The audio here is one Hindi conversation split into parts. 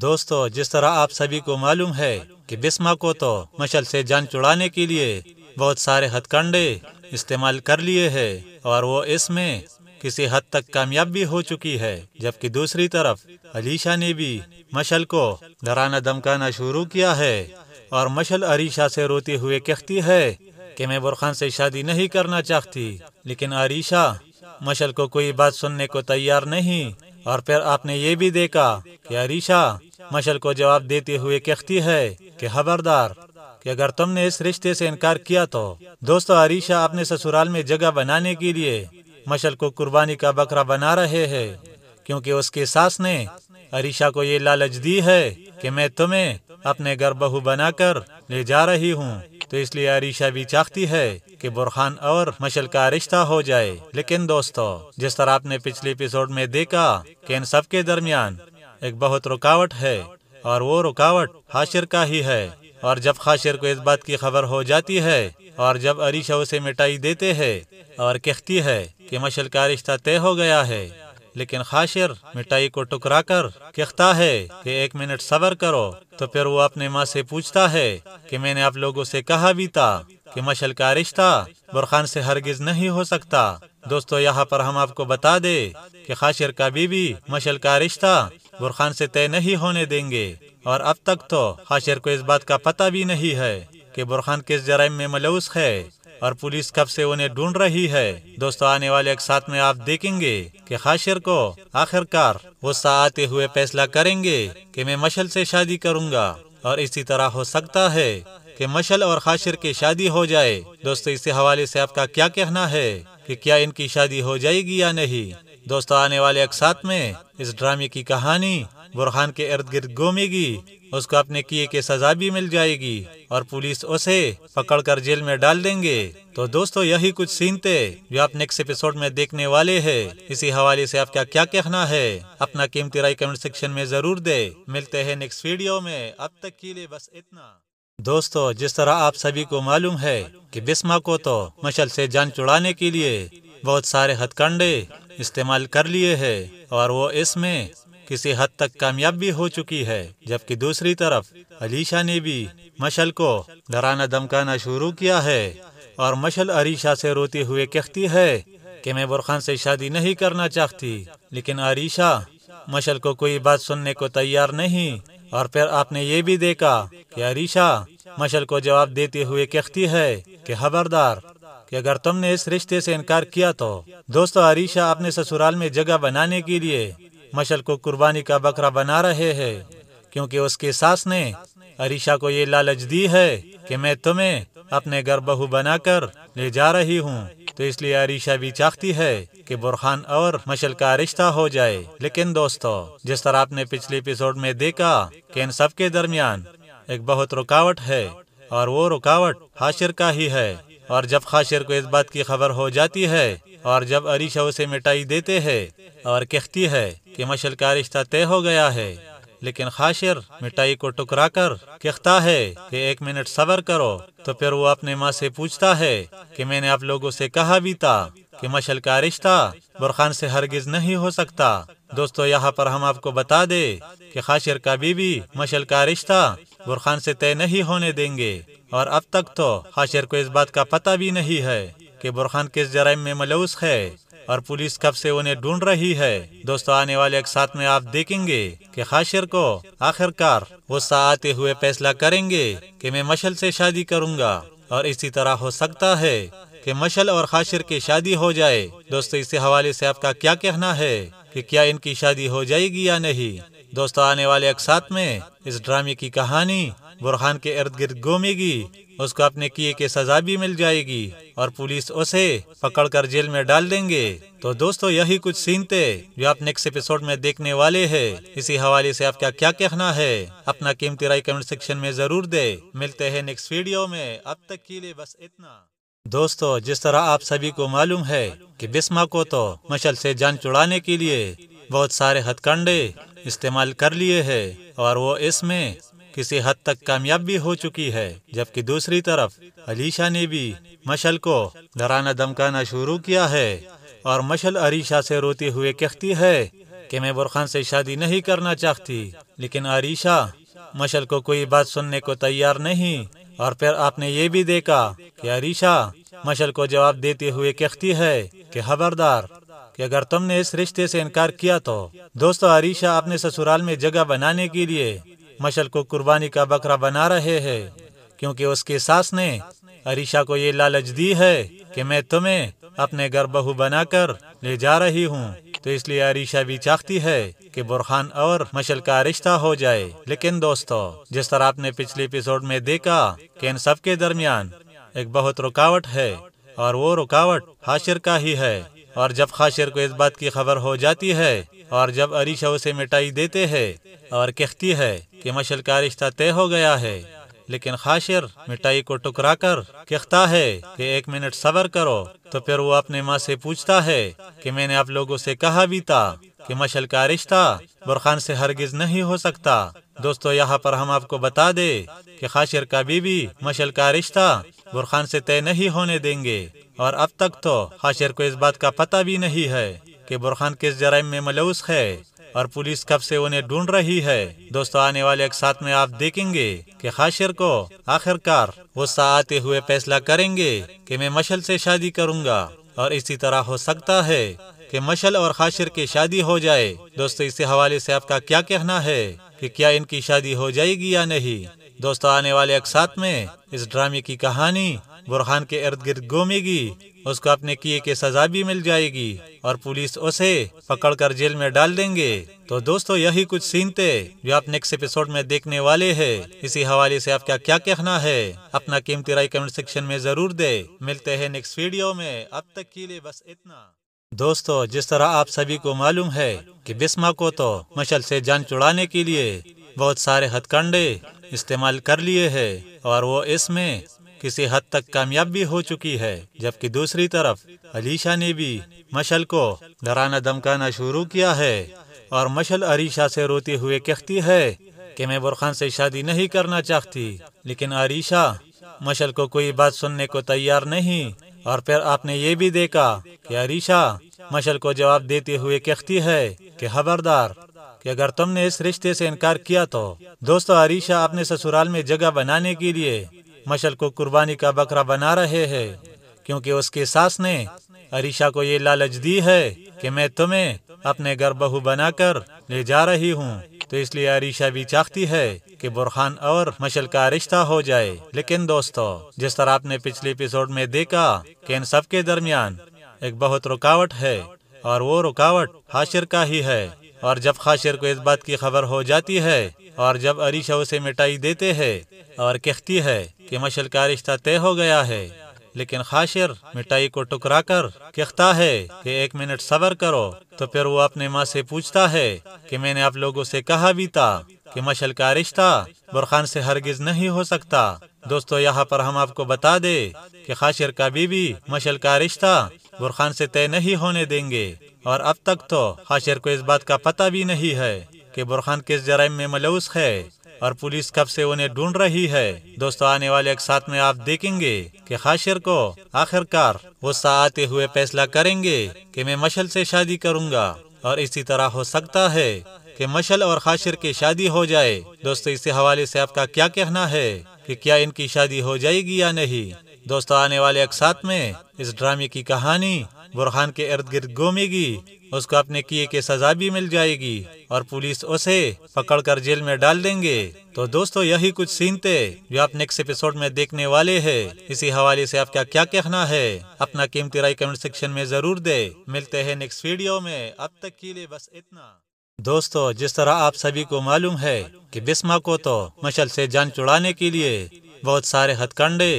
दोस्तों जिस तरह आप सभी को मालूम है कि बिस्मा को तो मशल से जान चुड़ाने के लिए बहुत सारे हथकंडे इस्तेमाल कर लिए हैं और वो इसमें किसी हद तक कामयाब भी हो चुकी है जबकि दूसरी तरफ अलीशा ने भी मशल को डराना धमकाना शुरू किया है और मशल अरीशा से रोते हुए कहती है कि मैं बुरखान से शादी नहीं करना चाहती लेकिन अरीशा मशल को कोई बात सुनने को तैयार नहीं और फिर आपने ये भी देखा कि अरीशा मशल को जवाब देते हुए कहती है कि खबरदार कि अगर तुमने इस रिश्ते से इनकार किया तो दोस्तों अरीशा अपने ससुराल में जगह बनाने के लिए मशल को कुर्बानी का बकरा बना रहे हैं क्योंकि उसके सास ने अरीशा को ये लालच दी है कि मैं तुम्हें अपने घर बहू बनाकर ले जा रही हूँ तो इसलिए अरीशा भी चाहती है कि बुरहान और मशल का रिश्ता हो जाए लेकिन दोस्तों जिस तरह आपने पिछले एपिसोड में देखा कि इन सबके दरमियान एक बहुत रुकावट है और वो रुकावट हाशिर का ही है और जब खाशिर को इस बात की खबर हो जाती है और जब अरीशा उसे मिटाई देते हैं और कहती है कि मशल का रिश्ता तय हो गया है लेकिन खाशिर मिठाई को टुकरा कर कहता है कि एक मिनट सबर करो तो फिर वो अपने माँ से पूछता है कि मैंने आप लोगों से कहा भी था कि मशल का रिश्ता बुरखान से हरगिज नहीं हो सकता दोस्तों यहाँ पर हम आपको बता दे कि खाशिर का बीबी मशल का रिश्ता बुरखान से तय नहीं होने देंगे और अब तक तो हाशिर को इस बात का पता भी नहीं है कि बुरखान किस जराइम में मलूस है और पुलिस कब से उन्हें ढूंढ रही है दोस्तों आने वाले एक साथ में आप देखेंगे कि खाशिर को आखिरकार गुस्सा आते हुए फैसला करेंगे कि मैं मशल से शादी करूंगा और इसी तरह हो सकता है कि मशल और खाशिर की शादी हो जाए दोस्तों इसी हवाले से आपका क्या कहना है कि क्या इनकी शादी हो जाएगी या नहीं दोस्तों आने वाले एक साथ में इस ड्रामे की कहानी बुरहान के इर्द गिर्द घूमेगी उसको अपने किए की सजा भी मिल जाएगी और पुलिस उसे पकड़कर जेल में डाल देंगे तो दोस्तों यही कुछ सीन थे जो आप नेक्स्ट एपिसोड में देखने वाले हैं इसी हवाले से आपका क्या कहना है अपना कीमती राय कमेंट सेक्शन में जरूर दे मिलते हैं नेक्स्ट वीडियो में अब तक के लिए बस इतना दोस्तों जिस तरह आप सभी को मालूम है की बिस्मा को तो मशल से जान चुड़ाने के लिए बहुत सारे हथकंडे इस्तेमाल कर लिए है और वो इसमें किसी हद तक कामयाब भी हो चुकी है जबकि दूसरी तरफ अलीशा ने भी मशल को डराना धमकाना शुरू किया है और मशल अरीशा से रोते हुए कहती है कि मैं बुरखान से शादी नहीं करना चाहती लेकिन अरीशा मशल को कोई बात सुनने को तैयार नहीं और फिर आपने ये भी देखा कि अरीशा मशल को जवाब देते हुए कहती है कि खबरदार कि अगर तुमने इस रिश्ते से इनकार किया तो दोस्तों आरिशा अपने ससुराल में जगह बनाने के लिए मशल को कुर्बानी का बकरा बना रहे हैं क्योंकि उसके सास ने अरिशा को ये लालच दी है कि मैं तुम्हें अपने घर बहू बनाकर ले जा रही हूँ तो इसलिए अरिशा भी चाहती है कि बुरहान और मशल का रिश्ता हो जाए लेकिन दोस्तों जिस तरह आपने पिछले एपिसोड में देखा कि इन सब के दरमियान एक बहुत रुकावट है और वो रुकावट हाशिर का ही है और जब खाशर को इस बात की खबर हो जाती है और जब अरीशा उसे मिटाई देते हैं और कहती है कि मशल का रिश्ता तय हो गया है लेकिन खाशिर मिठाई को टुकरा कर कहता है कि एक मिनट सबर करो तो फिर वो अपने माँ से पूछता है कि मैंने आप लोगों से कहा भी था कि मशल का रिश्ता बुरखान से हरगिज नहीं हो सकता दोस्तों यहाँ पर हम आपको बता दे कि खाशिर का बीबी मशल का रिश्ता बुरखान से तय नहीं होने देंगे और अब तक तो हाशिर को इस बात का पता भी नहीं है कि बुरहान किस जराइम में मलूस है और पुलिस कब से उन्हें ढूंढ रही है दोस्तों आने वाले एक साथ में आप देखेंगे कि खाशिर को आखिरकार गुस्सा आते हुए फैसला करेंगे कि मैं मशल से शादी करूंगा और इसी तरह हो सकता है कि मशल और खाशिर की शादी हो जाए दोस्तों इसी हवाले से आपका क्या कहना है कि क्या इनकी शादी हो जाएगी या नहीं दोस्तों आने वाले एक साथ में इस ड्रामे की कहानी बुरहान के इर्द गिर्द घूमेगी उसको अपने किए की सजा भी मिल जाएगी और पुलिस उसे पकड़कर जेल में डाल देंगे तो दोस्तों यही कुछ सीन थे जो आप नेक्स्ट एपिसोड में देखने वाले हैं इसी हवाले से आपका क्या कहना है अपना कीमती राय कमेंट सेक्शन में जरूर दे मिलते हैं नेक्स्ट वीडियो में अब तक के लिए बस इतना दोस्तों जिस तरह आप सभी को मालूम है कि बिस्मा को तो मशल से जान चुड़ाने के लिए बहुत सारे हथकंडे इस्तेमाल कर लिए हैं और वो इसमें किसी हद तक कामयाब भी हो चुकी है जबकि दूसरी तरफ अलीशा ने भी मशल को डराना धमकाना शुरू किया है और मशल अरीशा से रोते हुए कहती है कि मैं बुरखान से शादी नहीं करना चाहती लेकिन अरीशा मशल को कोई बात सुनने को तैयार नहीं और फिर आपने ये भी देखा कि अरीशा मशल को जवाब देते हुए कहती है कि खबरदार कि अगर तुमने इस रिश्ते से इनकार किया तो दोस्तों अरीशा अपने ससुराल में जगह बनाने के लिए मशल को कुर्बानी का बकरा बना रहे हैं क्योंकि उसके सास ने अरीशा को ये लालच दी है कि मैं तुम्हें अपने घर बहू बनाकर ले जा रही हूँ तो इसलिए अरीशा भी चाहती है कि बुरहान और मशल का रिश्ता हो जाए लेकिन दोस्तों जिस तरह आपने पिछले एपिसोड में देखा कि इन सब के दरमियान एक बहुत रुकावट है और वो रुकावट हाशिर का ही है और जब हाशिर को इस बात की खबर हो जाती है और जब अरी उसे मिटाई देते हैं और कहती है कि मशल का रिश्ता तय हो गया है लेकिन खाशिर मिठाई को टुकरा कर कहता है कि एक मिनट सबर करो तो फिर वो अपने माँ से पूछता है कि मैंने आप लोगों से कहा भी था कि मशल का रिश्ता बुरखान से हरगिज नहीं हो सकता दोस्तों यहाँ पर हम आपको बता दे कि खाशिर का बीबी मशल का रिश्ता बुरखान से तय नहीं होने देंगे और अब तक तो खाशिर को इस बात का पता भी नहीं है कि बुरहान किस जराइम में मलूस है और पुलिस कब से उन्हें ढूंढ रही है दोस्तों आने वाले एक साथ में आप देखेंगे कि खाशिर को आखिरकार गुस्सा आते हुए फैसला करेंगे कि मैं मशल से शादी करूंगा और इसी तरह हो सकता है कि मशल और खाशिर की शादी हो जाए दोस्तों इसी हवाले से आपका क्या कहना है कि क्या इनकी शादी हो जाएगी या नहीं दोस्तों आने वाले एक साथ में इस ड्रामे की कहानी बुरहान के इर्द गिर्द घूमेगी उसको अपने किए की सजा भी मिल जाएगी और पुलिस उसे पकड़कर जेल में डाल देंगे तो दोस्तों यही कुछ सीन थे जो आप नेक्स्ट एपिसोड में देखने वाले हैं इसी हवाले से आपका क्या कहना है अपना कीमती राय कमेंट सेक्शन में जरूर दे मिलते हैं नेक्स्ट वीडियो में अब तक के लिए बस इतना दोस्तों जिस तरह आप सभी को मालूम है कि बिस्मा को तो मशल से जान चुड़ाने के लिए बहुत सारे हथकंडे इस्तेमाल कर लिए है और वो इसमें किसी हद तक कामयाब भी हो चुकी है जबकि दूसरी तरफ अलीशा ने भी मशल को डराना धमकाना शुरू किया है और मशल अरीशा से रोते हुए कहती है कि मैं बुरखान से शादी नहीं करना चाहती लेकिन अरीशा मशल को कोई बात सुनने को तैयार नहीं और फिर आपने ये भी देखा कि अरीशा मशल को जवाब देते हुए कहती है कि खबरदार कि अगर तुमने इस रिश्ते से इनकार किया तो दोस्तों अरीशा अपने ससुराल में जगह बनाने के लिए मशल को कुर्बानी का बकरा बना रहे हैं क्योंकि उसके सास ने अरिशा को ये लालच दी है कि मैं तुम्हें अपने घर बहू बनाकर ले जा रही हूँ तो इसलिए अरिशा भी चाहती है कि बुरहान और मशल का रिश्ता हो जाए लेकिन दोस्तों जिस तरह आपने पिछले एपिसोड में देखा कि इन सब के दरमियान एक बहुत रुकावट है और वो रुकावट हाशिर का ही है और जब खाशिर को इस बात की खबर हो जाती है और जब अरीशा उसे मिटाई देते हैं और कहती है कि मशल का रिश्ता तय हो गया है लेकिन खाशिर मिठाई को टुकरा कर कहता है कि एक मिनट सबर करो तो फिर वो अपने माँ से पूछता है कि मैंने आप लोगों से कहा भी था कि मशल का रिश्ता बुरखान से हरगिज नहीं हो सकता दोस्तों यहाँ पर हम आपको बता दे कि खाशिर का बीबी मशल का रिश्ता बुरखान से तय नहीं होने देंगे और अब तक तो हाशिर को इस बात का पता भी नहीं है कि बुरखान किस जराइम में मलूस है और पुलिस कब से उन्हें ढूंढ रही है दोस्तों आने वाले एक साथ में आप देखेंगे कि खाशिर को आखिरकार गुस्सा आते हुए फैसला करेंगे कि मैं मशल से शादी करूंगा और इसी तरह हो सकता है कि मशल और खाशिर की शादी हो जाए दोस्तों इसी हवाले से आपका क्या कहना है कि क्या इनकी शादी हो जाएगी या नहीं दोस्तों आने वाले एक साथ में इस ड्रामे की कहानी बुरहान के इर्द गिर्द घूमेगी उसको अपने किए की सजा भी मिल जाएगी और पुलिस उसे पकड़कर जेल में डाल देंगे तो दोस्तों यही कुछ सीन थे जो आप नेक्स्ट एपिसोड में देखने वाले हैं इसी हवाले से आपका क्या कहना है अपना कीमती राय कमेंट सेक्शन में जरूर दे मिलते हैं नेक्स्ट वीडियो में अब तक के लिए बस इतना दोस्तों जिस तरह आप सभी को मालूम है कि बिस्मा को तो मशल से जान चुड़ाने के लिए बहुत सारे हथकंडे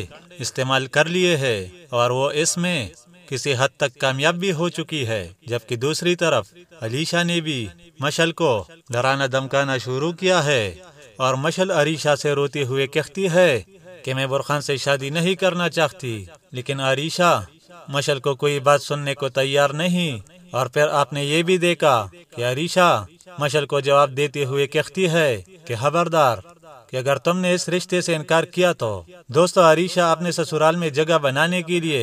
इस्तेमाल कर लिए हैं और वो इसमें किसी हद तक कामयाब भी हो चुकी है जबकि दूसरी तरफ अलीशा ने भी मशल को डराना धमकाना शुरू किया है और मशल अरीशा से रोते हुए कहती है कि मैं बुरखान से शादी नहीं करना चाहती लेकिन अरीशा मशल को कोई बात सुनने को तैयार नहीं और फिर आपने ये भी देखा कि अरीशा मशल को जवाब देते हुए कहती है कि खबरदार कि अगर तुमने इस रिश्ते से इनकार किया तो दोस्तों अरीशा अपने ससुराल में जगह बनाने के लिए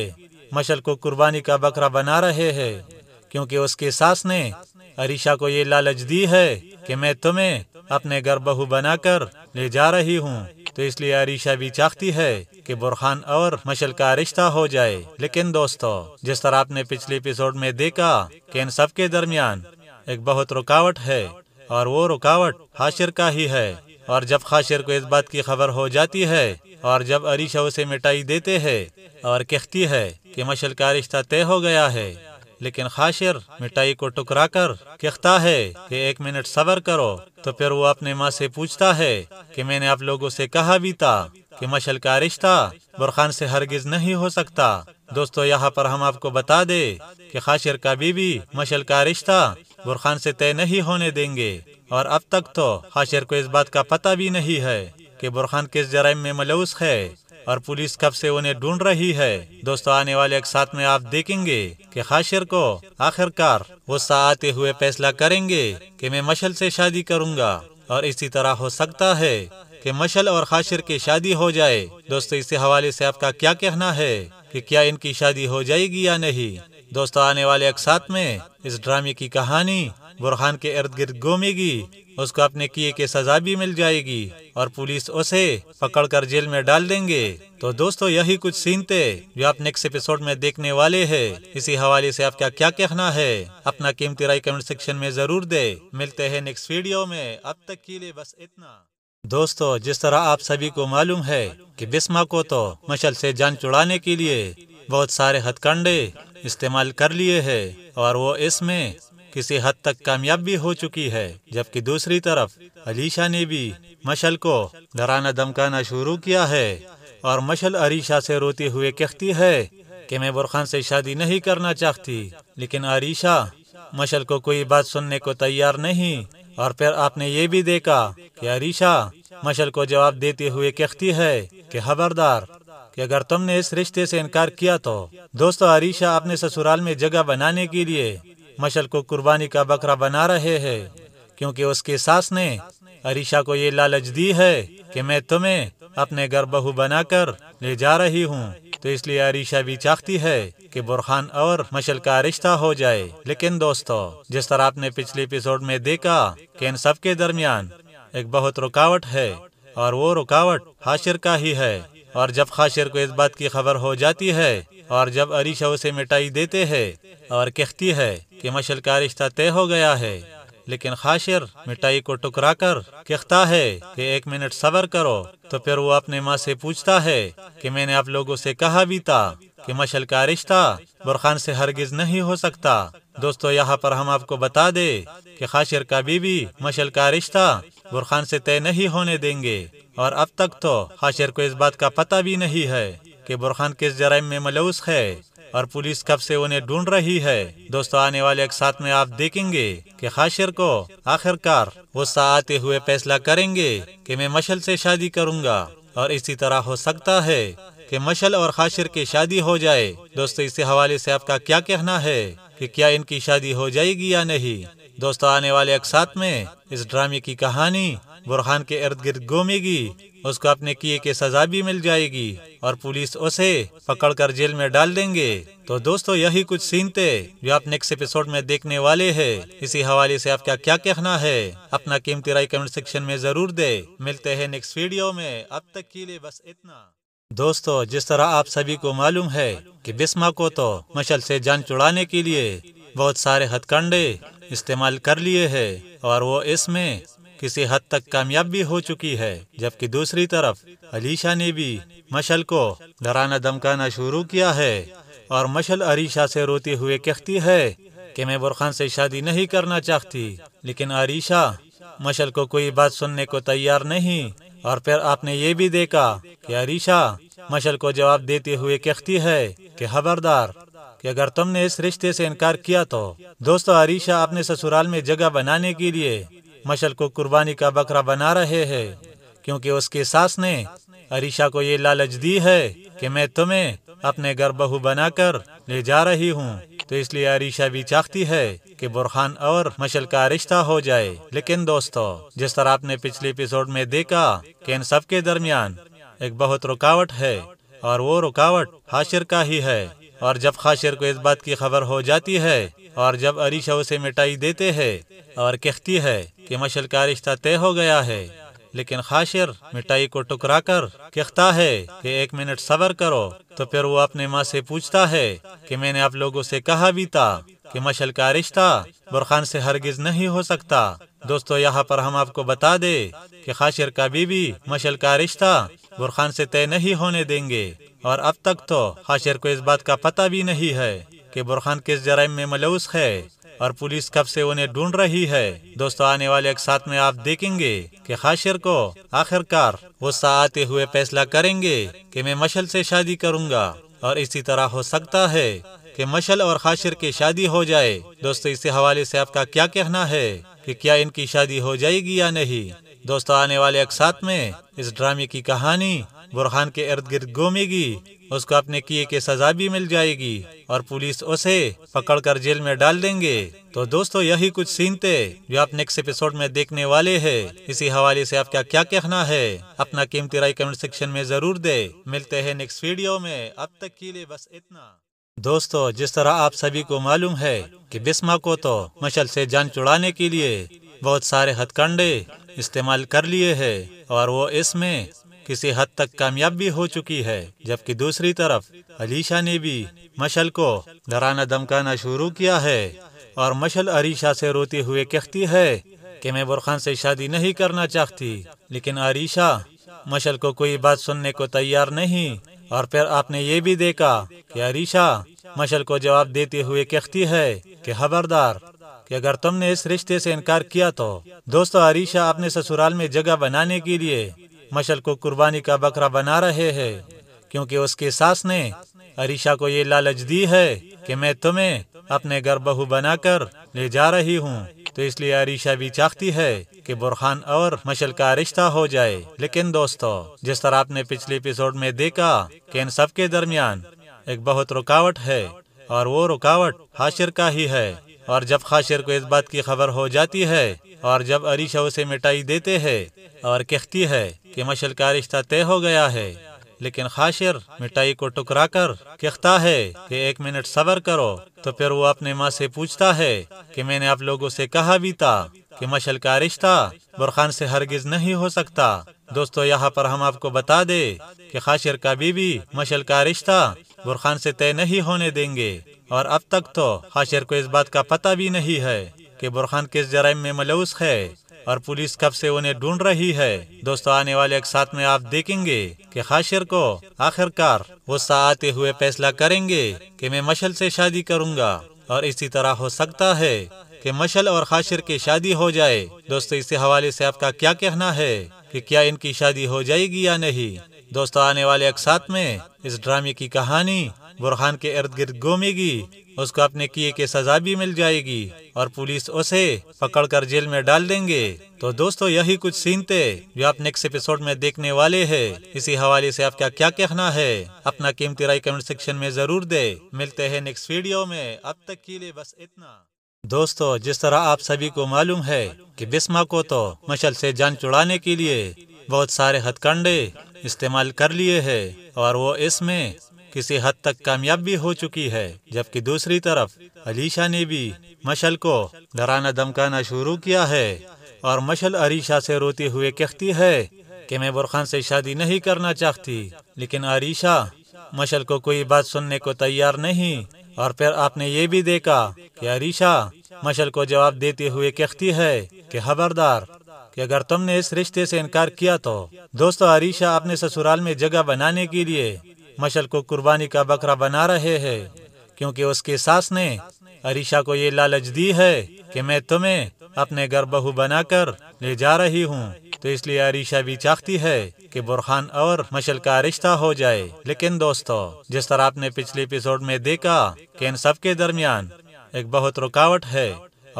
मशल को कुर्बानी का बकरा बना रहे हैं क्योंकि उसके सास ने अरिशा को ये लालच दी है कि मैं तुम्हें अपने घर बहू बनाकर ले जा रही हूँ तो इसलिए अरीशा भी चाहती है कि बुरहान और मशल का रिश्ता हो जाए लेकिन दोस्तों जिस तरह आपने पिछले एपिसोड में देखा कि इन सब के दरमियान एक बहुत रुकावट है और वो रुकावट हाशिर का ही है और जब खाशिर को इस बात की खबर हो जाती है और जब अरिश उसे मिटाई देते हैं और कहती है कि मशल का रिश्ता तय हो गया है लेकिन खाशिर मिठाई को टुकरा कर कहता है कि एक मिनट सबर करो तो फिर वो अपने माँ से पूछता है कि मैंने आप लोगों से कहा भी था कि मशल का रिश्ता बुरखान से हरगिज नहीं हो सकता दोस्तों यहाँ पर हम आपको बता दे कि खाशिर का बीबी मशल का रिश्ता बुरखान से तय नहीं होने देंगे और अब तक तो खाशिर को इस बात का पता भी नहीं है कि बुरखान किस जराइम में मलूस है और पुलिस कब से उन्हें ढूंढ रही है दोस्तों आने वाले एक साथ में आप देखेंगे कि खाशिर को आखिरकार गुस्सा आते हुए फैसला करेंगे कि मैं मशल से शादी करूंगा और इसी तरह हो सकता है कि मशल और खाशिर की शादी हो जाए दोस्तों इसी हवाले से आपका क्या कहना है कि क्या इनकी शादी हो जाएगी या नहीं दोस्तों आने वाले एक साथ में इस ड्रामे की कहानी बुरहान के इर्द गिर्द घूमेगी उसको अपने किए की सजा भी मिल जाएगी और पुलिस उसे पकड़कर जेल में डाल देंगे तो दोस्तों यही कुछ सीन थे जो आप नेक्स्ट एपिसोड में देखने वाले हैं इसी हवाले से आपका क्या कहना है अपना कीमती राय कमेंट सेक्शन में जरूर दे मिलते हैं नेक्स्ट वीडियो में अब तक के लिए बस इतना दोस्तों जिस तरह आप सभी को मालूम है कि बिस्मा को तो मशल से जान चुड़ाने के लिए बहुत सारे हथकंडे इस्तेमाल कर लिए हैं और वो इसमें किसी हद तक कामयाब भी हो चुकी है जबकि दूसरी तरफ अलीशा ने भी मशल को डराना धमकाना शुरू किया है और मशल अरीशा से रोते हुए कहती है कि मैं बुरखान से शादी नहीं करना चाहती लेकिन अरीशा मशल को कोई बात सुनने को तैयार नहीं और फिर आपने ये भी देखा कि अरीशा मशल को जवाब देते हुए कहती है कि खबरदार कि अगर तुमने इस रिश्ते से इनकार किया तो दोस्तों अरीशा अपने ससुराल में जगह बनाने के लिए मशल को कुर्बानी का बकरा बना रहे हैं क्योंकि उसके सास ने अरिशा को ये लालच दी है कि मैं तुम्हें अपने घर बहू बनाकर ले जा रही हूँ तो इसलिए अरीशा भी चाहती है कि बुरहान और मशल का रिश्ता हो जाए लेकिन दोस्तों जिस तरह आपने पिछले एपिसोड में देखा कि इन सब के दरमियान एक बहुत रुकावट है और वो रुकावट हाशिर का ही है और जब खाशिर को इस बात की खबर हो जाती है और जब अरीशा उसे मिटाई देते हैं और कहती है कि मशल का रिश्ता तय हो गया है लेकिन खाशिर मिठाई को टुकरा कर कहता है कि एक मिनट सबर करो तो फिर वो अपने माँ से पूछता है कि मैंने आप लोगों से कहा भी था कि मशल का रिश्ता बुरखान से हरगिज नहीं हो सकता दोस्तों यहाँ पर हम आपको बता दे कि खाशिर का बीबी मशल का रिश्ता बुरखान से तय नहीं होने देंगे और अब तक तो हाशिर को इस बात का पता भी नहीं है कि बुरहान किस जराइम में मलूस है और पुलिस कब से उन्हें ढूंढ रही है दोस्तों आने वाले एक साथ में आप देखेंगे कि हाशिर को आखिरकार गुस्सा आते हुए फैसला करेंगे कि मैं मशल से शादी करूंगा और इसी तरह हो सकता है कि मशल और हाशिर की शादी हो जाए दोस्तों इसी हवाले से आपका क्या कहना है कि क्या इनकी शादी हो जाएगी या नहीं दोस्तों आने वाले एक साथ में इस ड्रामे की कहानी बुरहान के इर्द गिर्द घूमेगी उसको अपने किए की सजा भी मिल जाएगी और पुलिस उसे पकड़कर जेल में डाल देंगे तो दोस्तों यही कुछ सीन थे जो आप नेक्स्ट एपिसोड में देखने वाले हैं इसी हवाले से आपका क्या कहना है अपना कीमती राय कमेंट सेक्शन में जरूर दे मिलते हैं नेक्स्ट वीडियो में अब तक के लिए बस इतना दोस्तों जिस तरह आप सभी को मालूम है की बिस्मा को तो मशल ऐसी जान चुड़ाने के लिए बहुत सारे हथकंडे इस्तेमाल कर लिए है और वो इसमें किसी हद तक कामयाब भी हो चुकी है जबकि दूसरी तरफ अलीशा ने भी मशल को डराना धमकाना शुरू किया है और मशल अरीशा से रोते हुए कहती है कि मैं बुरखान से शादी नहीं करना चाहती लेकिन अरीशा मशल को कोई बात सुनने को तैयार नहीं और फिर आपने ये भी देखा कि अरीशा मशल को जवाब देते हुए कहती है कि खबरदार कि अगर तुमने इस रिश्ते से इनकार किया तो दोस्तों आरिशा अपने ससुराल में जगह बनाने के लिए मशल को कुर्बानी का बकरा बना रहे हैं क्योंकि उसके सास ने अरिशा को ये लालच दी है कि मैं तुम्हें अपने घर बहू बनाकर ले जा रही हूँ तो इसलिए अरिशा भी चाहती है कि बुरहान और मशल का रिश्ता हो जाए लेकिन दोस्तों जिस तरह आपने पिछले एपिसोड में देखा कि इन सब के दरमियान एक बहुत रुकावट है और वो रुकावट हाशिर का ही है और जब खाशिर को इस बात की खबर हो जाती है और जब अरीशा उसे मिटाई देते हैं और कहती है कि मशल का रिश्ता तय हो गया है लेकिन खाशिर मिठाई को टुकरा कर कहता है कि एक मिनट सबर करो तो फिर वो अपने माँ से पूछता है कि मैंने आप लोगों से कहा भी था कि मशल का रिश्ता बुरखान से हरगिज नहीं हो सकता दोस्तों यहाँ पर हम आपको बता दे कि खाशिर का बीबी मशल का रिश्ता बुरखान से तय नहीं होने देंगे और अब तक तो हाशिर को इस बात का पता भी नहीं है कि बुरखान किस जराइम में मलूस है और पुलिस कब से उन्हें ढूंढ रही है दोस्तों आने वाले एक साथ में आप देखेंगे कि खाशिर को आखिरकार गुस्सा आते हुए फैसला करेंगे कि मैं मशल से शादी करूंगा और इसी तरह हो सकता है कि मशल और खाशिर की शादी हो जाए दोस्तों इस हवाले से आपका क्या कहना है कि क्या इनकी शादी हो जाएगी या नहीं दोस्तों आने वाले एक साथ में इस ड्रामे की कहानी बुरहान के इर्द गिर्द घूमेगी उसको अपने किए की सजा भी मिल जाएगी और पुलिस उसे पकड़कर जेल में डाल देंगे तो दोस्तों यही कुछ सीन थे जो आप नेक्स्ट एपिसोड में देखने वाले हैं इसी हवाले से आपका क्या कहना है अपना कीमती राय कमेंट सेक्शन में जरूर दे मिलते हैं नेक्स्ट वीडियो में अब तक के लिए बस इतना दोस्तों जिस तरह आप सभी को मालूम है की बिस्मा को तो मशल ऐसी जान चुड़ाने के लिए बहुत सारे हथकंडे इस्तेमाल कर लिए है और वो इसमें किसी हद तक कामयाब भी हो चुकी है जबकि दूसरी तरफ अलीशा ने भी मशल को डराना धमकाना शुरू किया है और मशल अरीशा से रोते हुए कहती है कि मैं बुरखान से शादी नहीं करना चाहती लेकिन अरीशा मशल को कोई बात सुनने को तैयार नहीं और फिर आपने ये भी देखा कि अरीशा मशल को जवाब देते हुए कहती है कि खबरदार कि अगर तुमने इस रिश्ते से इनकार किया तो दोस्तों आरिशा अपने ससुराल में जगह बनाने के लिए मशल को कुर्बानी का बकरा बना रहे हैं क्योंकि उसके सास ने अरीशा को ये लालच दी है कि मैं तुम्हें अपने घर बहू बनाकर ले जा रही हूँ तो इसलिए अरिशा भी चाहती है कि बुरहान और मशल का रिश्ता हो जाए लेकिन दोस्तों जिस तरह आपने पिछले एपिसोड में देखा कि इन सब के दरमियान एक बहुत रुकावट है और वो रुकावट हाशिर का ही है और जब खाशिर को इस बात की खबर हो जाती है और जब अरीशा उसे मिटाई देते हैं और कहती है कि मशल का रिश्ता तय हो गया है लेकिन खाशिर मिठाई को टुकरा कर कहता है कि एक मिनट सबर करो तो फिर वो अपने माँ से पूछता है कि मैंने आप लोगों से कहा भी था कि मशल का रिश्ता बुरखान से हरगिज नहीं हो सकता दोस्तों यहाँ पर हम आपको बता दे कि खाशिर का बीबी मशल का रिश्ता बुरखान से तय नहीं होने देंगे और अब तक तो हाशिर को इस बात का पता भी नहीं है कि बुरहान किस जराइम में मलूस है और पुलिस कब से उन्हें ढूंढ रही है दोस्तों आने वाले एक साथ में आप देखेंगे कि हाशिर को आखिरकार गुस्सा आते हुए फैसला करेंगे कि मैं मशल से शादी करूंगा और इसी तरह हो सकता है कि मशल और हाशिर की शादी हो जाए दोस्तों इसी हवाले से आपका क्या कहना है कि क्या इनकी शादी हो जाएगी या नहीं दोस्तों आने वाले एक साथ में इस ड्रामे की कहानी बुरहान के इर्द गिर्द घूमेगी उसको अपने किए की सजा भी मिल जाएगी और पुलिस उसे पकड़कर जेल में डाल देंगे तो दोस्तों यही कुछ सीन थे जो आप नेक्स्ट एपिसोड में देखने वाले हैं इसी हवाले से आपका क्या कहना है अपना कीमती राय कमेंट सेक्शन में जरूर दे मिलते हैं नेक्स्ट वीडियो में अब तक के लिए बस इतना दोस्तों जिस तरह आप सभी को मालूम है कि बिस्मा को तो मशल से जान चुड़ाने के लिए बहुत सारे हथकंडे इस्तेमाल कर लिए हैं और वो इसमें किसी हद तक कामयाब भी हो चुकी है जबकि दूसरी तरफ अलीशा ने भी मशल को डराना धमकाना शुरू किया है और मशल अरीशा से रोते हुए कहती है कि मैं बुरखान से शादी नहीं करना चाहती लेकिन अरीशा मशल को कोई बात सुनने को तैयार नहीं और फिर आपने ये भी देखा कि अरीशा मशल को जवाब देते हुए कहती है कि खबरदार कि अगर तुमने इस रिश्ते से इनकार किया तो दोस्तों अरीशा अपने ससुराल में जगह बनाने के लिए मशल को कुर्बानी का बकरा बना रहे हैं क्योंकि उसके सास ने अरिशा को ये लालच दी है कि मैं तुम्हें अपने घर बहू बनाकर ले जा रही हूँ तो इसलिए अरिशा भी चाहती है कि बुरहान और मशल का रिश्ता हो जाए लेकिन दोस्तों जिस तरह आपने पिछले एपिसोड में देखा कि इन सब के दरमियान एक बहुत रुकावट है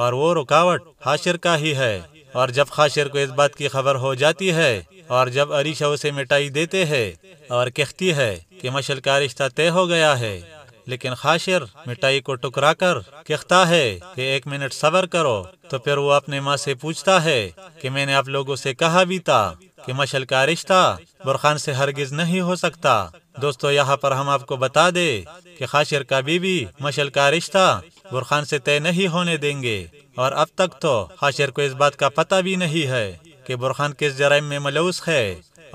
और वो रुकावट हाशिर का ही है और जब खाशिर को इस बात की खबर हो जाती है और जब अरिशा उसे मिटाई देते हैं और कहती है कि मशल का रिश्ता तय हो गया है लेकिन खाशिर मिठाई को टुकरा कर कहता है कि एक मिनट सबर करो तो फिर वो अपने माँ से पूछता है कि मैंने आप लोगों से कहा भी था कि मशल का रिश्ता बुरखान से हरगिज नहीं हो सकता दोस्तों यहाँ पर हम आपको बता दे कि खाशिर का बीबी मशल का रिश्ता बुरखान से तय नहीं होने देंगे और अब तक तो खाशिर को इस बात का पता भी नहीं है कि बुरखान किस जराइम में मलूस है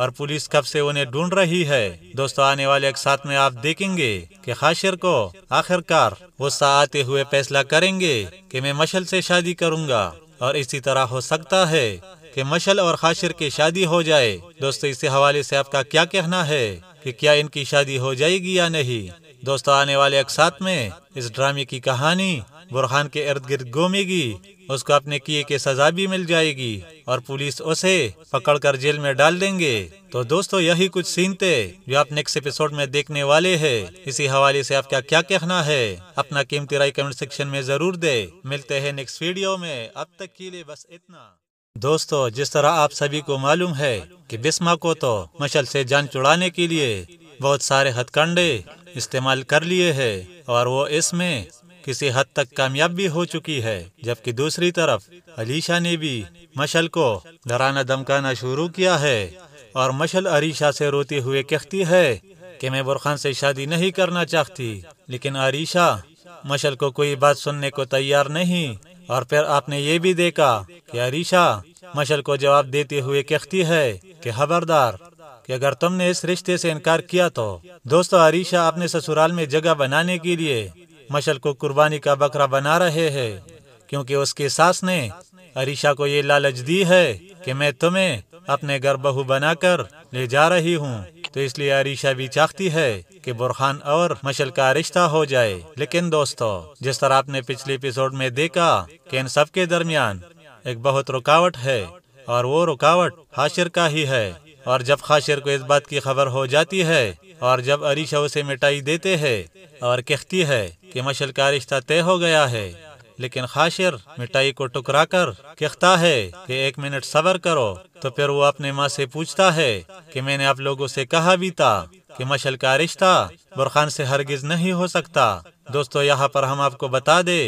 और पुलिस कब से उन्हें ढूंढ रही है दोस्तों आने वाले एक साथ में आप देखेंगे कि खाशिर को आखिरकार गुस्सा आते हुए फैसला करेंगे कि मैं मशल से शादी करूंगा और इसी तरह हो सकता है कि मशल और खाशिर की शादी हो जाए दोस्तों इसी हवाले से आपका क्या कहना है कि क्या इनकी शादी हो जाएगी या नहीं दोस्तों आने वाले एक साथ में इस ड्रामे की कहानी बुरहान के इर्द गिर्द घूमेगी उसको अपने किए की सजा भी मिल जाएगी और पुलिस उसे पकड़कर जेल में डाल देंगे तो दोस्तों यही कुछ सीन थे जो आप नेक्स्ट एपिसोड में देखने वाले हैं इसी हवाले से आपका क्या कहना है अपना कीमती राय कमेंट सेक्शन में जरूर दे मिलते हैं नेक्स्ट वीडियो में अब तक के लिए बस इतना दोस्तों जिस तरह आप सभी को मालूम है की बिस्मा को तो मशल ऐसी जान चुड़ाने के लिए बहुत सारे हथकंडे इस्तेमाल कर लिए है और वो इसमें किसी हद तक कामयाब भी हो चुकी है जबकि दूसरी तरफ अलीशा ने भी मशल को डराना धमकाना शुरू किया है और मशल अरीशा से रोते हुए कहती है कि मैं बुरखान से शादी नहीं करना चाहती लेकिन अरीशा मशल को कोई बात सुनने को तैयार नहीं और फिर आपने ये भी देखा कि अरीशा मशल को जवाब देते हुए कहती है कि खबरदार कि अगर तुमने इस रिश्ते से इनकार किया तो दोस्तों अरीशा अपने ससुराल में जगह बनाने के लिए मशल को कुर्बानी का बकरा बना रहे हैं क्योंकि उसके सास ने अरिशा को ये लालच दी है कि मैं तुम्हें अपने घर बहू बनाकर ले जा रही हूँ तो इसलिए अरिशा भी चाहती है कि बुरहान और मशल का रिश्ता हो जाए लेकिन दोस्तों जिस तरह आपने पिछले एपिसोड में देखा कि इन सब के दरमियान एक बहुत रुकावट है और वो रुकावट हाशिर का ही है और जब खाशिर को इस बात की खबर हो जाती है और जब अरीशा उसे मिटाई देते हैं और कहती है कि मशल का रिश्ता तय हो गया है लेकिन खाशिर मिठाई को टुकरा कर कहता है कि एक मिनट सबर करो तो फिर वो अपने माँ से पूछता है कि मैंने आप लोगों से कहा भी था कि मशल का रिश्ता बुरखान से हरगिज नहीं हो सकता दोस्तों यहाँ पर हम आपको बता दे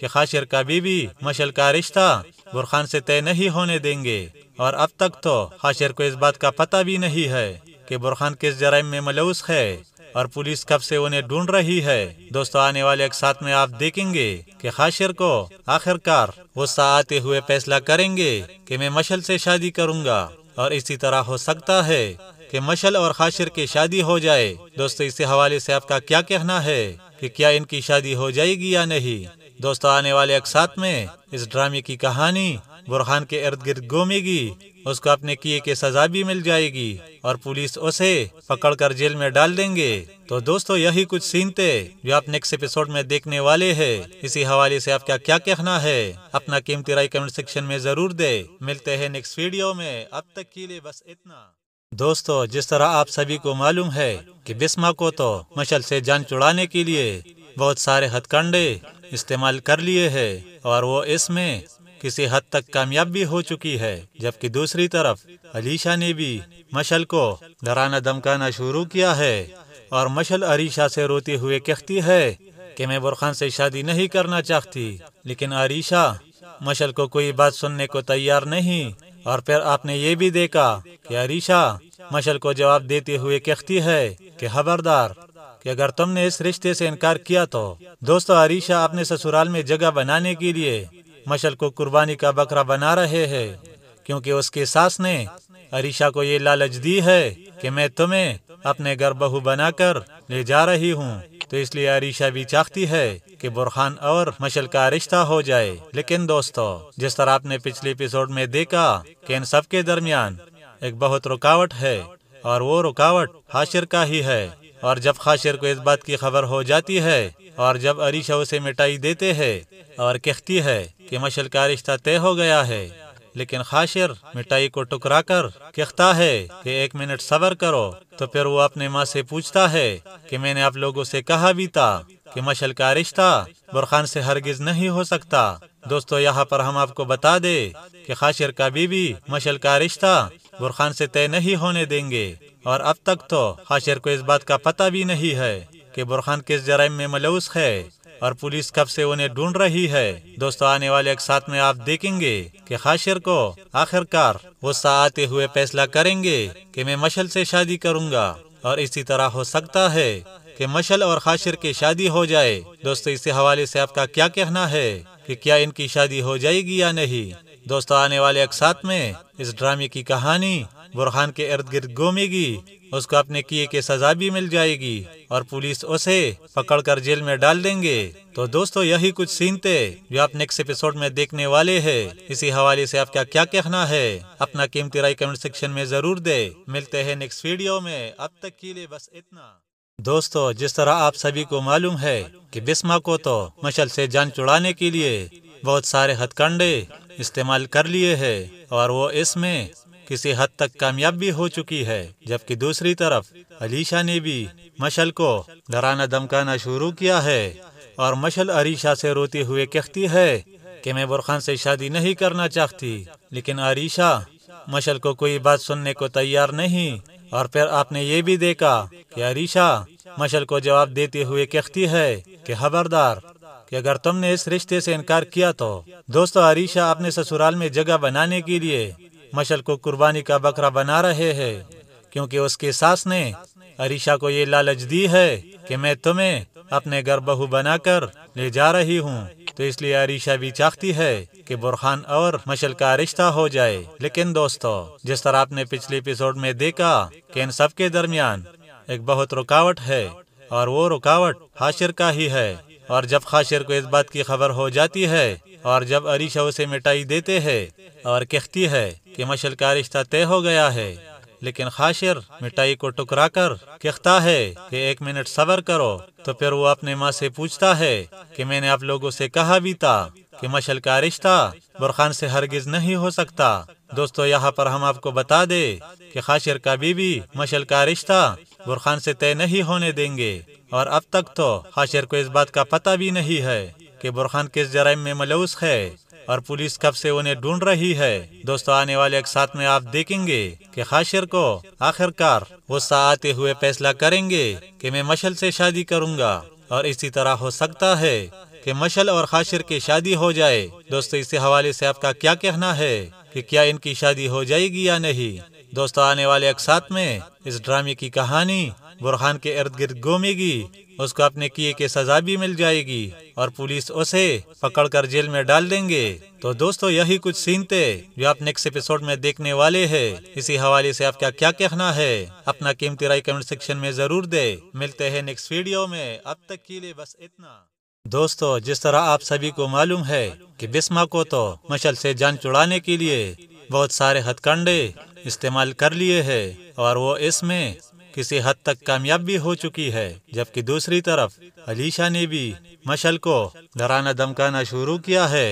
कि खाशिर का बीबी मशल का रिश्ता बुरखान से तय नहीं होने देंगे और अब तक तो हाशिर को इस बात का पता भी नहीं है कि बुरखान किस जराइम में मलूस है और पुलिस कब से उन्हें ढूंढ रही है दोस्तों आने वाले एक साथ में आप देखेंगे कि खाशिर को आखिरकार गुस्सा आते हुए फैसला करेंगे कि मैं मशल से शादी करूंगा और इसी तरह हो सकता है कि मशल और खाशिर की शादी हो जाए दोस्तों इस हवाले से आपका क्या कहना है कि क्या इनकी शादी हो जाएगी या नहीं दोस्तों आने वाले एक साथ में इस ड्रामे की कहानी बुरहान के इर्द गिर्द घूमेगी उसको अपने किए की सजा भी मिल जाएगी और पुलिस उसे पकड़कर जेल में डाल देंगे तो दोस्तों यही कुछ सीन थे जो आप नेक्स्ट एपिसोड में देखने वाले हैं। इसी हवाले से आपका क्या कहना है अपना कीमती राय कमेंट सेक्शन में जरूर दे मिलते हैं नेक्स्ट वीडियो में अब तक के लिए बस इतना दोस्तों जिस तरह आप सभी को मालूम है कि बिस्मा को तो मशल से जान चुड़ाने के लिए बहुत सारे हथकंडे इस्तेमाल कर लिए हैं और वो इसमें किसी हद तक कामयाब भी हो चुकी है जबकि दूसरी तरफ अलीशा ने भी मशल को डराना धमकाना शुरू किया है और मशल अरीशा से रोते हुए कहती है कि मैं बुरखान से शादी नहीं करना चाहती लेकिन अरीशा मशल को कोई बात सुनने को तैयार नहीं और फिर आपने ये भी देखा कि अरीशा मशल को जवाब देते हुए कहती है कि खबरदार कि अगर तुमने इस रिश्ते से इनकार किया तो दोस्तों अरीशा अपने ससुराल में जगह बनाने के लिए मशल को कुर्बानी का बकरा बना रहे हैं क्योंकि उसके सास ने अरिशा को ये लालच दी है कि मैं तुम्हें अपने घर बहू बनाकर ले जा रही हूँ तो इसलिए अरीशा भी चाहती है कि बुरहान और मशल का रिश्ता हो जाए लेकिन दोस्तों जिस तरह आपने पिछले एपिसोड में देखा कि इन सब के दरमियान एक बहुत रुकावट है और वो रुकावट हाशिर का ही है और जब खाशिर को इस बात की खबर हो जाती है और जब अरीशा उसे मिटाई देते हैं और कहती है कि मशल का रिश्ता तय हो गया है लेकिन खाशिर मिठाई को टुकरा कर कहता है कि एक मिनट सबर करो तो फिर वो अपने माँ से पूछता है कि मैंने आप लोगों से कहा भी था कि मशल का रिश्ता बुरखान से हरगिज नहीं हो सकता दोस्तों यहाँ पर हम आपको बता दे कि खाशिर का बीवी मशल का रिश्ता बुरखान से तय नहीं होने देंगे और अब तक तो हाशिर को इस बात का पता भी नहीं है कि बुरहान किस जराइम में मलूस है और पुलिस कब से उन्हें ढूंढ रही है दोस्तों आने वाले एक साथ में आप देखेंगे कि खाशिर को आखिरकार गुस्सा आते हुए फैसला करेंगे कि मैं मशल से शादी करूंगा और इसी तरह हो सकता है कि मशल और खाशिर की शादी हो जाए दोस्तों इसी हवाले से आपका क्या कहना है कि क्या इनकी शादी हो जाएगी या नहीं दोस्तों आने वाले एक साथ में इस ड्रामे की कहानी बुरहान के इर्द गिर्द घूमेगी उसको अपने किए की सजा भी मिल जाएगी और पुलिस उसे पकड़कर जेल में डाल देंगे तो दोस्तों यही कुछ सीन थे जो आप नेक्स्ट एपिसोड में देखने वाले हैं इसी हवाले से आपका क्या कहना है अपना कीमती राय कमेंट सेक्शन में जरूर दे मिलते हैं नेक्स्ट वीडियो में अब तक के लिए बस इतना दोस्तों जिस तरह आप सभी को मालूम है कि बिस्मा को तो मशल से जान चुड़ाने के लिए बहुत सारे हथकंडे इस्तेमाल कर लिए हैं और वो इसमें किसी हद तक कामयाब भी हो चुकी है जबकि दूसरी तरफ अलीशा ने भी मशल को डराना धमकाना शुरू किया है और मशल अरीशा से रोते हुए कहती है कि मैं बुरखान से शादी नहीं करना चाहती लेकिन अरीशा मशल को कोई बात सुनने को तैयार नहीं और फिर आपने ये भी देखा कि अरीशा मशल को जवाब देते हुए कहती है कि खबरदार कि अगर तुमने इस रिश्ते से इनकार किया तो दोस्तों अरीशा अपने ससुराल में जगह बनाने के लिए मशल को कुर्बानी का बकरा बना रहे हैं क्योंकि उसके सास ने अरिशा को ये लालच दी है कि मैं तुम्हें अपने घर बहू बनाकर ले जा रही हूँ तो इसलिए अरिशा भी चाहती है कि बुरहान और मशल का रिश्ता हो जाए लेकिन दोस्तों जिस तरह आपने पिछले एपिसोड में देखा कि इन सब के दरमियान एक बहुत रुकावट है और वो रुकावट हाशिर का ही है और जब खाशिर को इस बात की खबर हो जाती है और जब अरी उसे मिटाई देते हैं और कहती है कि मशल का रिश्ता तय हो गया है लेकिन खाशिर मिठाई को टुकरा कर कहता है कि एक मिनट सबर करो तो फिर वो अपने माँ से पूछता है कि मैंने आप लोगों से कहा भी था कि मशल का रिश्ता बुरखान से हरगिज नहीं हो सकता दोस्तों यहाँ पर हम आपको बता दे कि खाशिर का बीबी मशल का रिश्ता बुरखान से तय नहीं होने देंगे और अब तक तो खाशिर को इस बात का पता भी नहीं है कि बुरहान किस जराइम में मलूस है और पुलिस कब से उन्हें ढूंढ रही है दोस्तों आने वाले एक साथ में आप देखेंगे कि खाशिर को आखिरकार गुस्सा आते हुए फैसला करेंगे कि मैं मशल से शादी करूंगा और इसी तरह हो सकता है कि मशल और खाशिर की शादी हो जाए दोस्तों इसी हवाले से आपका क्या कहना है कि क्या इनकी शादी हो जाएगी या नहीं दोस्तों आने वाले एक साथ में इस ड्रामे की कहानी बुरहान के इर्द गिर्द घूमेगी उसको अपने किए की सजा भी मिल जाएगी और पुलिस उसे पकड़कर जेल में डाल देंगे तो दोस्तों यही कुछ सीन थे जो आप नेक्स्ट एपिसोड में देखने वाले हैं इसी हवाले से आपका क्या कहना है अपना कीमती राय कमेंट सेक्शन में जरूर दे मिलते हैं नेक्स्ट वीडियो में अब तक के लिए बस इतना दोस्तों जिस तरह आप सभी को मालूम है की बिस्मा को तो मशल ऐसी जान चुड़ाने के लिए बहुत सारे हथकंडे इस्तेमाल कर लिए है और वो इसमें किसी हद तक कामयाब भी हो चुकी है जबकि दूसरी तरफ अलीशा ने भी मशल को डराना धमकाना शुरू किया है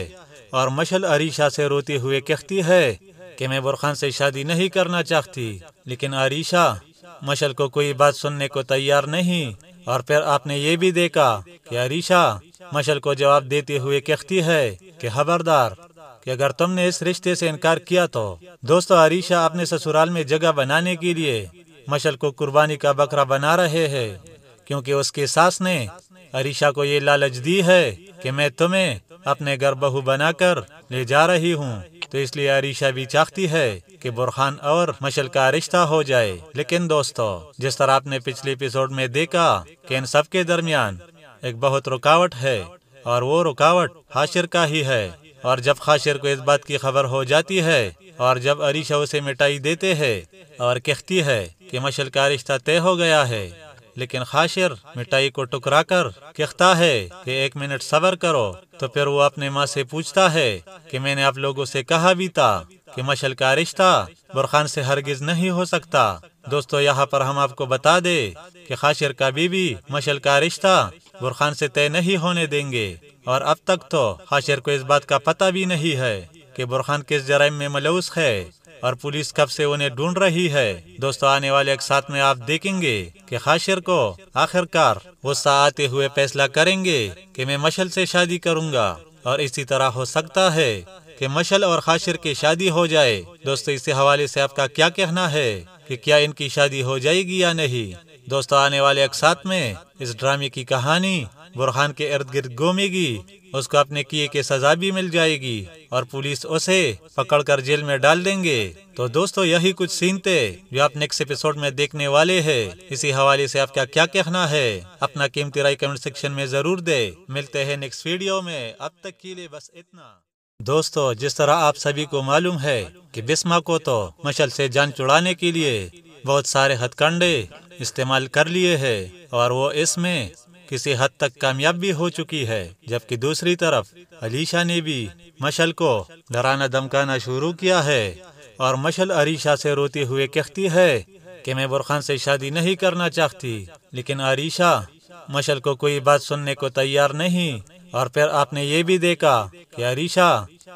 और मशल अरीशा से रोते हुए कहती है कि मैं बुरखान से शादी नहीं करना चाहती लेकिन अरीशा मशल को कोई बात सुनने को तैयार नहीं और फिर आपने ये भी देखा कि अरीशा मशल को जवाब देते हुए कहती है कि खबरदार कि अगर तुमने इस रिश्ते से इनकार किया तो दोस्तों अरीशा अपने ससुराल में जगह बनाने के लिए मशल को कुर्बानी का बकरा बना रहे हैं क्योंकि उसके सास ने अरीशा को ये लालच दी है कि मैं तुम्हें अपने घर बहू बनाकर ले जा रही हूँ तो इसलिए अरिशा भी चाहती है कि बुरहान और मशल का रिश्ता हो जाए लेकिन दोस्तों जिस तरह आपने पिछले एपिसोड में देखा कि इन सब के दरमियान एक बहुत रुकावट है और वो रुकावट हाशिर का ही है और जब खाशिर को इस बात की खबर हो जाती है और जब अरीशा उसे मिटाई देते हैं और कहती है कि मशल का रिश्ता तय हो गया है लेकिन खाशिर मिठाई को टुकरा कर कहता है कि एक मिनट सबर करो तो फिर वो अपने माँ से पूछता है कि मैंने आप लोगों से कहा भी था कि मशल का रिश्ता बुरखान से हरगिज नहीं हो सकता दोस्तों यहाँ पर हम आपको बता दे कि खाशिर का बीबी मशल का रिश्ता बुरखान से तय नहीं होने देंगे और अब तक तो हाशिर को इस बात का पता भी नहीं है कि बुरखान किस जराइम में मलूस है और पुलिस कब से उन्हें ढूंढ रही है दोस्तों आने वाले एक साथ में आप देखेंगे कि खाशिर को आखिरकार गुस्सा आते हुए फैसला करेंगे कि मैं मशल से शादी करूंगा और इसी तरह हो सकता है कि मशल और खाशिर की शादी हो जाए दोस्तों इसी हवाले से आपका क्या कहना है कि क्या इनकी शादी हो जाएगी या नहीं दोस्तों आने वाले एक साथ में इस ड्रामे की कहानी बुरहान के इर्द गिर्द घूमेगी उसको अपने किए की सजा भी मिल जाएगी और पुलिस उसे पकड़कर जेल में डाल देंगे तो दोस्तों यही कुछ सीन थे जो आप नेक्स्ट एपिसोड में देखने वाले हैं। इसी हवाले से आपका क्या कहना है अपना कीमती राय कमेंट सेक्शन में जरूर दे मिलते हैं नेक्स्ट वीडियो में अब तक के लिए बस इतना दोस्तों जिस तरह आप सभी को मालूम है कि बिस्मा को तो मशल से जान चुड़ाने के लिए बहुत सारे हथकंडे इस्तेमाल कर लिए हैं और वो इसमें किसी हद तक कामयाब भी हो चुकी है जबकि दूसरी तरफ अलीशा ने भी मशल को डराना धमकाना शुरू किया है और मशल अरीशा से रोते हुए कहती है कि मैं बुरखान से शादी नहीं करना चाहती लेकिन अरीशा मशल को कोई बात सुनने को तैयार नहीं और फिर आपने ये भी देखा कि अरीशा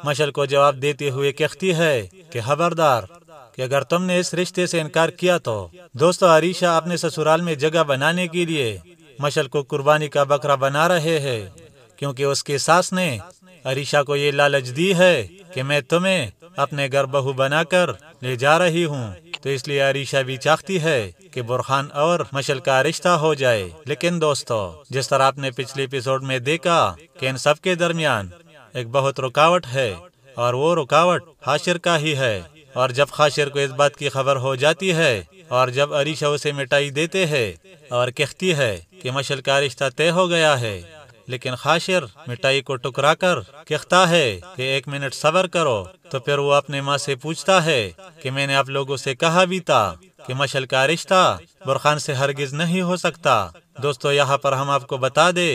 मशल को जवाब देते हुए कहती है कि खबरदार कि अगर तुमने इस रिश्ते से इनकार किया तो दोस्तों अरीशा अपने ससुराल में जगह बनाने के लिए मशल को कुर्बानी का बकरा बना रहे हैं क्योंकि उसके सास ने अरिशा को ये लालच दी है कि मैं तुम्हें अपने घर बहू बनाकर ले जा रही हूँ तो इसलिए अरीशा भी चाहती है कि बुरहान और मशल का रिश्ता हो जाए लेकिन दोस्तों जिस तरह आपने पिछले एपिसोड में देखा कि इन सब के दरमियान एक बहुत रुकावट है और वो रुकावट हाशिर का ही है और जब खाशिर को इस बात की खबर हो जाती है और जब अरिशा उसे मिटाई देते हैं और कहती है कि मशल का रिश्ता तय हो गया है लेकिन खाशिर मिठाई को टुकरा कर कहता है कि एक मिनट सबर करो तो फिर वो अपने माँ से पूछता है कि मैंने आप लोगों से कहा भी था कि मशल का रिश्ता बुरखान से हरगिज नहीं हो सकता दोस्तों यहाँ पर हम आपको बता दे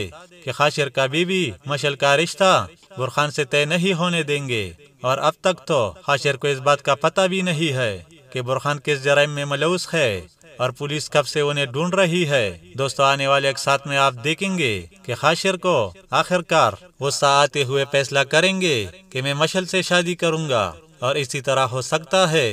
कि खाशिर का बीबी मशल का रिश्ता बुरखान से तय नहीं होने देंगे और अब तक तो खाशिर को इस बात का पता भी नहीं है कि बुरखान किस जराइम में मलूस है और पुलिस कब से उन्हें ढूंढ रही है दोस्तों आने वाले एक साथ में आप देखेंगे कि खाशिर को आखिरकार गुस्सा आते हुए फैसला करेंगे कि मैं मशल से शादी करूंगा और इसी तरह हो सकता है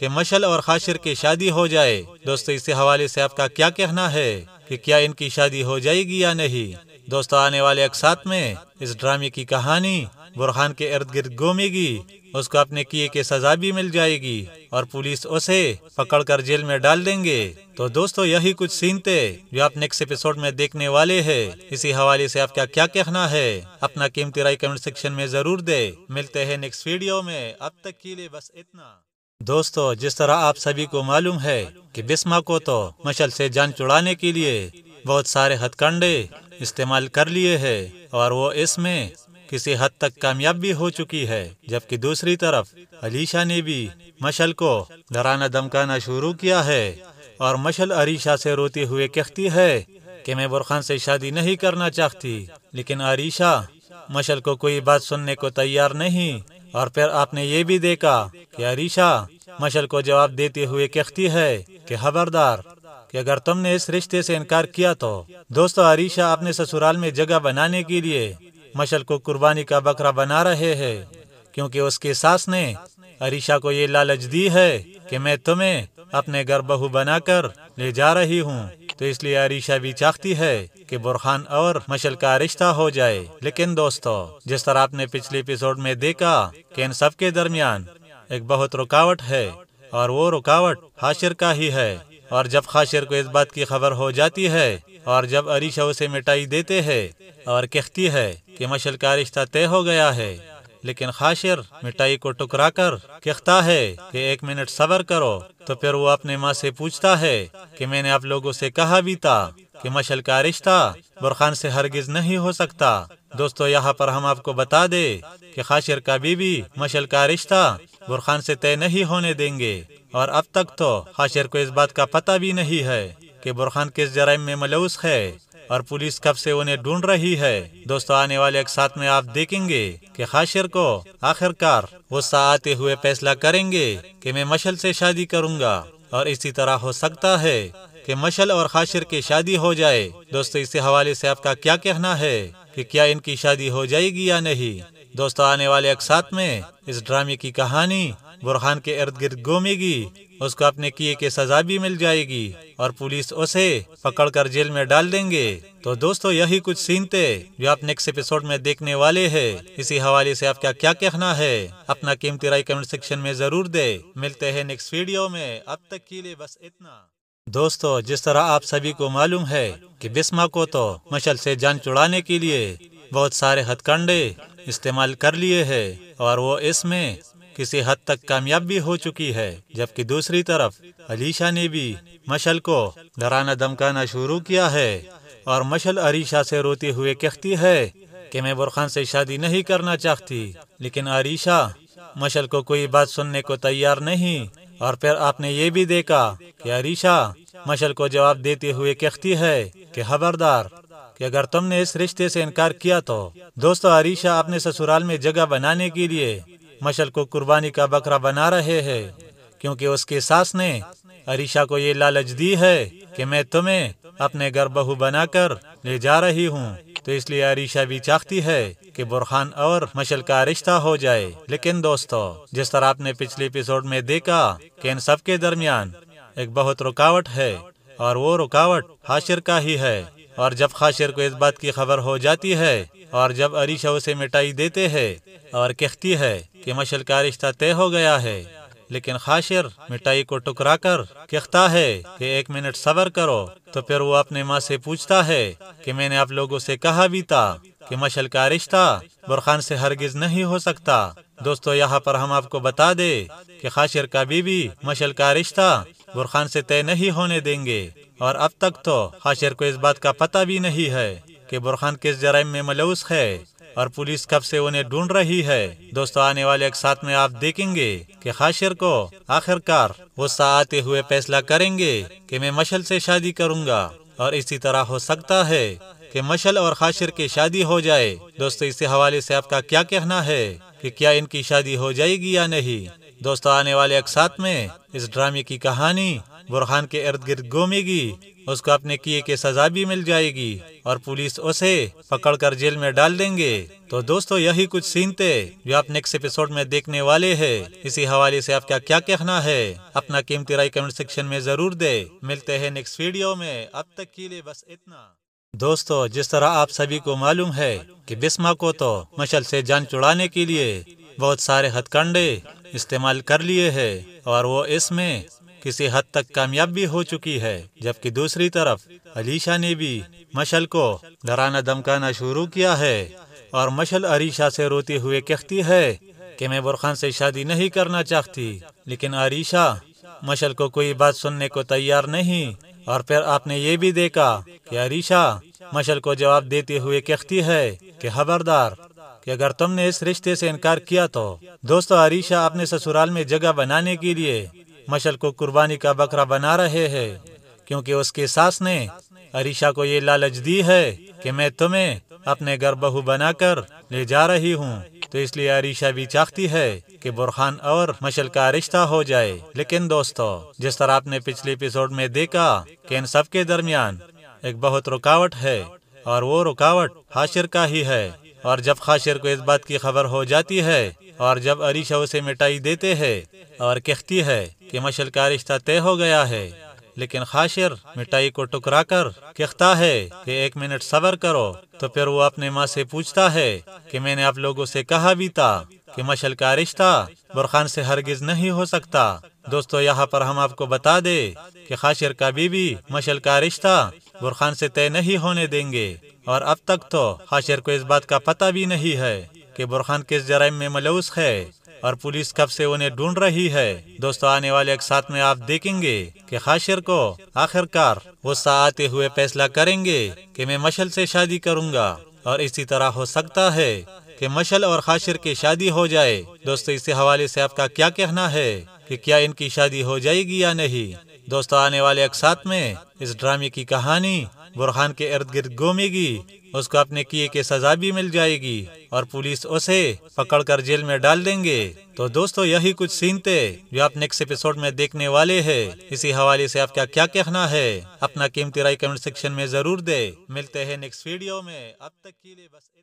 कि मशल और खाशिर की शादी हो जाए दोस्तों इसी हवाले से आपका क्या कहना है कि क्या इनकी शादी हो जाएगी या नहीं दोस्तों आने वाले एक साथ में इस ड्रामे की कहानी बुरहान के इर्द गिर्द घूमेगी उसको अपने किए की सजा भी मिल जाएगी और पुलिस उसे पकड़कर जेल में डाल देंगे तो दोस्तों यही कुछ सीन थे जो आप नेक्स्ट एपिसोड में देखने वाले हैं इसी हवाले से आपका क्या कहना है अपना कीमती राय कमेंट सेक्शन में जरूर दे मिलते हैं नेक्स्ट वीडियो में अब तक के लिए बस इतना दोस्तों जिस तरह आप सभी को मालूम है कि बिस्मा को तो मशल से जान चुड़ाने के लिए बहुत सारे हथकंडे इस्तेमाल कर लिए हैं और वो इसमें किसी हद तक कामयाब भी हो चुकी है जबकि दूसरी तरफ अलीशा ने भी मशल को धराना धमकाना शुरू किया है और मशल अरीशा से रोते हुए कहती है कि मैं बुरखान से शादी नहीं करना चाहती लेकिन अरीशा मशल को कोई बात सुनने को तैयार नहीं और फिर आपने ये भी देखा कि अरीशा मशल को जवाब देते हुए कहती है कि खबरदार कि अगर तुमने इस रिश्ते से इनकार किया तो दोस्तों अरीशा अपने ससुराल में जगह बनाने के लिए मशल को कुर्बानी का बकरा बना रहे हैं क्योंकि उसके सास ने अरिशा को ये लालच दी है कि मैं तुम्हें अपने घर बहू बनाकर ले जा रही हूँ तो इसलिए अरिशा भी चाहती है कि बुरहान और मशल का रिश्ता हो जाए लेकिन दोस्तों जिस तरह आपने पिछले एपिसोड में देखा कि इन सब के दरमियान एक बहुत रुकावट है और वो रुकावट हाशिर का ही है और जब खाशिर को इस बात की खबर हो जाती है और जब अरीशा उसे मिटाई देते हैं और कहती है कि मशल का रिश्ता तय हो गया है लेकिन खाशिर मिठाई को टुकरा कर कहता है कि एक मिनट सबर करो तो फिर वो अपने माँ से पूछता है कि मैंने आप लोगों से कहा भी था कि मशल का रिश्ता बुरखान से हरगिज नहीं हो सकता दोस्तों यहाँ पर हम आपको बता दे कि खाशिर का बीबी मशल का रिश्ता बुरखान से तय नहीं होने देंगे और अब तक तो हाशिर को इस बात का पता भी नहीं है कि बुरहान किस जराइम में मलूस है और पुलिस कब से उन्हें ढूंढ रही है दोस्तों आने वाले एक साथ में आप देखेंगे कि हाशिर को आखिरकार गुस्सा आते हुए फैसला करेंगे कि मैं मशल से शादी करूंगा और इसी तरह हो सकता है कि मशल और हाशिर की शादी हो जाए दोस्तों इसी हवाले से आपका क्या कहना है कि क्या इनकी शादी हो जाएगी या नहीं दोस्तों आने वाले एक साथ में इस ड्रामे की कहानी बुरहान के इर्द गिर्द घूमेगी उसको अपने किए की सजा भी मिल जाएगी और पुलिस उसे पकड़कर जेल में डाल देंगे तो दोस्तों यही कुछ सीन थे जो आप नेक्स्ट एपिसोड में देखने वाले हैं। इसी हवाले से आपका क्या कहना है अपना कीमती राय कमेंट सेक्शन में जरूर दे मिलते हैं नेक्स्ट वीडियो में अब तक के लिए बस इतना दोस्तों जिस तरह आप सभी को मालूम है की बिस्मा को तो मशल ऐसी जान चुड़ाने के लिए बहुत सारे हथकंडे इस्तेमाल कर लिए है और वो इसमें किसी हद तक कामयाब भी हो चुकी है जबकि दूसरी तरफ अलीशा ने भी मशल को डराना धमकाना शुरू किया है और मशल अरीशा से रोते हुए कहती है कि मैं बुरखान से शादी नहीं करना चाहती लेकिन अरीशा मशल को कोई बात सुनने को तैयार नहीं और फिर आपने ये भी देखा कि अरीशा मशल को जवाब देते हुए कहती है कि खबरदार कि अगर तुमने इस रिश्ते से इनकार किया तो दोस्तों अरीशा अपने ससुराल में जगह बनाने के लिए मशल को कुर्बानी का बकरा बना रहे हैं क्योंकि उसके सास ने अरिशा को ये लालच दी है कि मैं तुम्हें अपने घर बहू बनाकर ले जा रही हूँ तो इसलिए अरीशा भी चाहती है कि बुरहान और मशल का रिश्ता हो जाए लेकिन दोस्तों जिस तरह आपने पिछले एपिसोड में देखा कि इन सब के दरमियान एक बहुत रुकावट है और वो रुकावट हाशिर का ही है और जब खाशिर को इस बात की खबर हो जाती है और जब अरिश उसे मिटाई देते हैं और कहती है कि मशल का रिश्ता तय हो गया है लेकिन खाशिर मिठाई को टुकरा कर कहता है कि एक मिनट सबर करो तो फिर वो अपने माँ से पूछता है कि मैंने आप लोगों से कहा भी था कि मशल का रिश्ता बुरखान से हरगिज नहीं हो सकता दोस्तों यहाँ पर हम आपको बता दे कि खाशिर का बीबी मशल का रिश्ता बुरखान से तय नहीं होने देंगे और अब तक तो खाशिर को इस बात का पता भी नहीं है कि बुरखान किस जराइम में मलूस है और पुलिस कब से उन्हें ढूंढ रही है दोस्तों आने वाले एक साथ में आप देखेंगे कि खाशिर को आखिरकार गुस्सा आते हुए फैसला करेंगे कि मैं मशल से शादी करूंगा और इसी तरह हो सकता है कि मशल और खाशिर की शादी हो जाए दोस्तों इसी हवाले से आपका क्या कहना है कि क्या इनकी शादी हो जाएगी या नहीं दोस्तों आने वाले एक साथ में इस ड्रामे की कहानी बुरहान के इर्द गिर्द घूमेगी उसको अपने किए की सजा भी मिल जाएगी और पुलिस उसे पकड़ कर जेल में डाल देंगे तो दोस्तों यही कुछ सीन थे जो आप नेक्स्ट एपिसोड में देखने वाले हैं। इसी हवाले से आपका क्या कहना है अपना कीमती राय कमेंट सेक्शन में जरूर दे मिलते हैं नेक्स्ट वीडियो में अब तक के लिए बस इतना दोस्तों जिस तरह आप सभी को मालूम है कि बिस्मा को तो मशल से जान चुड़ाने के लिए बहुत सारे हथकंडे इस्तेमाल कर लिए हैं और वो इसमें किसी हद तक कामयाब भी हो चुकी है जबकि दूसरी तरफ अलीशा ने भी मशल को डराना धमकाना शुरू किया है और मशल अरीशा से रोते हुए कहती है कि मैं बुरखान से शादी नहीं करना चाहती लेकिन अरीशा मशल को कोई बात सुनने को तैयार नहीं और फिर आपने ये भी देखा कि अरीशा मशल को जवाब देते हुए कहती है कि खबरदार कि अगर तुमने इस रिश्ते से इनकार किया तो दोस्तों अरीशा अपने ससुराल में जगह बनाने के लिए मशल को कुर्बानी का बकरा बना रहे हैं क्योंकि उसके सास ने अरिशा को ये लालच दी है कि मैं तुम्हें अपने घर बहू बनाकर ले जा रही हूँ तो इसलिए अरीशा भी चाहती है कि बुरहान और मशल का रिश्ता हो जाए लेकिन दोस्तों जिस तरह आपने पिछले एपिसोड में देखा कि इन सब के दरमियान एक बहुत रुकावट है और वो रुकावट हाशिर का ही है और जब खाशिर को इस बात की खबर हो जाती है और जब अरिशा उसे मिटाई देते हैं और कहती है कि मशल का रिश्ता तय हो गया है लेकिन खाशिर मिठाई को टुकरा कर कहता है कि एक मिनट सबर करो तो फिर वो अपने माँ से पूछता है कि मैंने आप लोगों से कहा भी था कि मशल का रिश्ता बुरखान से हरगिज नहीं हो सकता दोस्तों यहाँ पर हम आपको बता दे कि खाशिर का बीबी मशल का रिश्ता बुरखान से तय नहीं होने देंगे और अब तक तो खाशिर को इस बात का पता भी नहीं है कि बुरहान किस जराइम में मलूस है और पुलिस कब से उन्हें ढूंढ रही है दोस्तों आने वाले एक साथ में आप देखेंगे कि खाशिर को आखिरकार गुस्सा आते हुए फैसला करेंगे कि मैं मशल से शादी करूंगा और इसी तरह हो सकता है कि मशल और खाशिर की शादी हो जाए दोस्तों इसी हवाले से आपका क्या कहना है कि क्या इनकी शादी हो जाएगी या नहीं दोस्तों आने वाले एक साथ में इस ड्रामे की कहानी बुरहान के इर्द गिर्द घूमेगी उसको अपने किए की सजा भी मिल जाएगी और पुलिस उसे पकड़कर जेल में डाल देंगे तो दोस्तों यही कुछ सीन थे जो आप नेक्स्ट एपिसोड में देखने वाले हैं इसी हवाले से आपका क्या कहना है अपना कीमती राय कमेंट सेक्शन में जरूर दे मिलते हैं नेक्स्ट वीडियो में अब तक के लिए बस